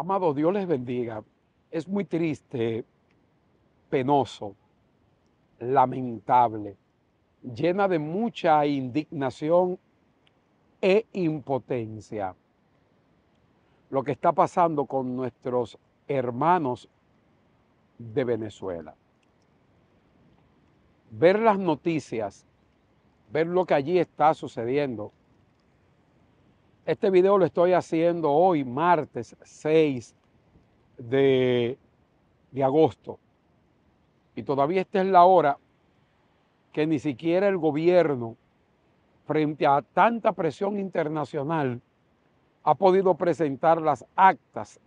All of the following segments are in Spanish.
Amado, Dios les bendiga. Es muy triste, penoso, lamentable, llena de mucha indignación e impotencia lo que está pasando con nuestros hermanos de Venezuela. Ver las noticias, ver lo que allí está sucediendo, este video lo estoy haciendo hoy, martes 6 de, agosto. Y todavía esta es la hora que ni siquiera el gobierno, frente a tanta presión internacional, ha podido presentar las actas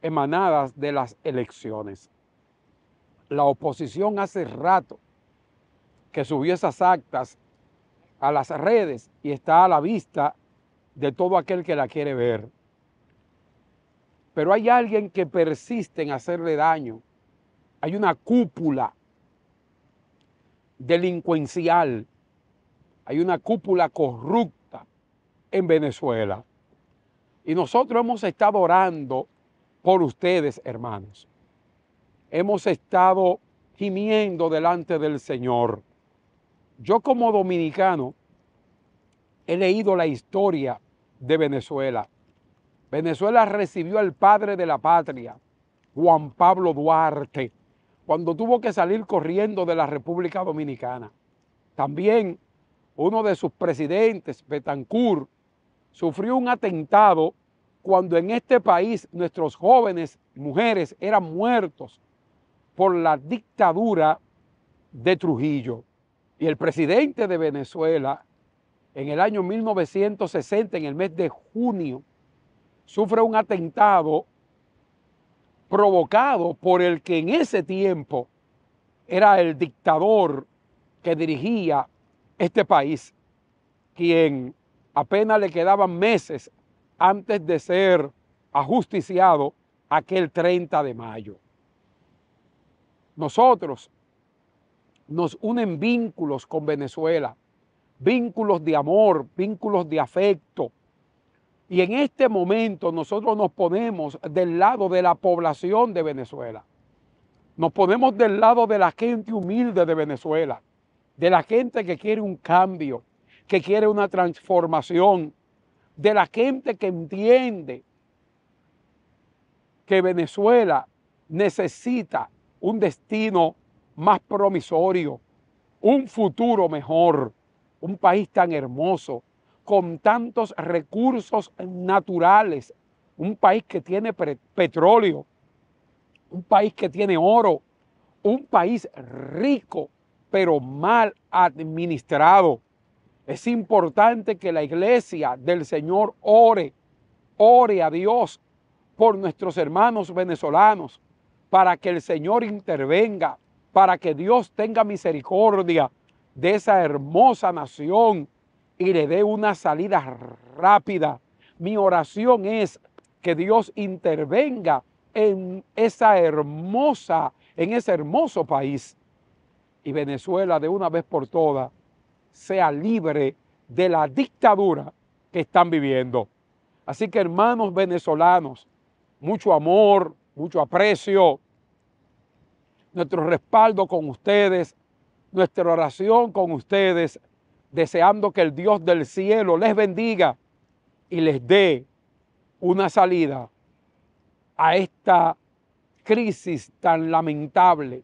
emanadas de las elecciones. La oposición hace rato que subió esas actas a las redes y está a la vista de todo aquel que la quiere ver. Pero hay alguien que persiste en hacerle daño. Hay una cúpula delincuencial. Hay una cúpula corrupta en Venezuela. Y nosotros hemos estado orando por ustedes, hermanos. Hemos estado gimiendo delante del Señor. Yo como dominicano he leído la historia de Venezuela. Venezuela recibió al padre de la patria, Juan Pablo Duarte, cuando tuvo que salir corriendo de la República Dominicana. También uno de sus presidentes, Betancourt, sufrió un atentado cuando en este país nuestros jóvenes, mujeres, eran muertos por la dictadura de Trujillo. Y el presidente de Venezuela, en el año 1960, en el mes de junio, sufre un atentado provocado por el que en ese tiempo era el dictador que dirigía este país, quien apenas le quedaban meses antes de ser ajusticiado aquel 30 de mayo. Nosotros nos unen vínculos con Venezuela vínculos de amor, vínculos de afecto. Y en este momento nosotros nos ponemos del lado de la población de Venezuela. Nos ponemos del lado de la gente humilde de Venezuela, de la gente que quiere un cambio, que quiere una transformación, de la gente que entiende que Venezuela necesita un destino más promisorio, un futuro mejor un país tan hermoso, con tantos recursos naturales, un país que tiene petróleo, un país que tiene oro, un país rico, pero mal administrado. Es importante que la iglesia del Señor ore, ore a Dios por nuestros hermanos venezolanos, para que el Señor intervenga, para que Dios tenga misericordia, de esa hermosa nación y le dé una salida rápida. Mi oración es que Dios intervenga en esa hermosa, en ese hermoso país y Venezuela de una vez por todas sea libre de la dictadura que están viviendo. Así que hermanos venezolanos, mucho amor, mucho aprecio, nuestro respaldo con ustedes nuestra oración con ustedes, deseando que el Dios del cielo les bendiga y les dé una salida a esta crisis tan lamentable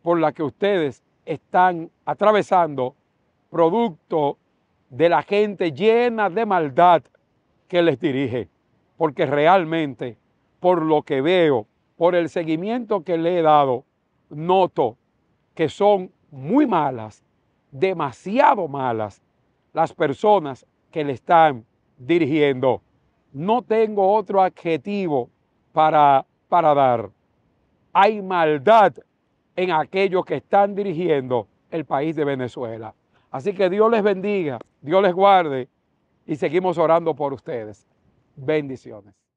por la que ustedes están atravesando, producto de la gente llena de maldad que les dirige. Porque realmente, por lo que veo, por el seguimiento que le he dado, noto que son muy malas, demasiado malas, las personas que le están dirigiendo. No tengo otro adjetivo para, para dar. Hay maldad en aquellos que están dirigiendo el país de Venezuela. Así que Dios les bendiga, Dios les guarde y seguimos orando por ustedes. Bendiciones.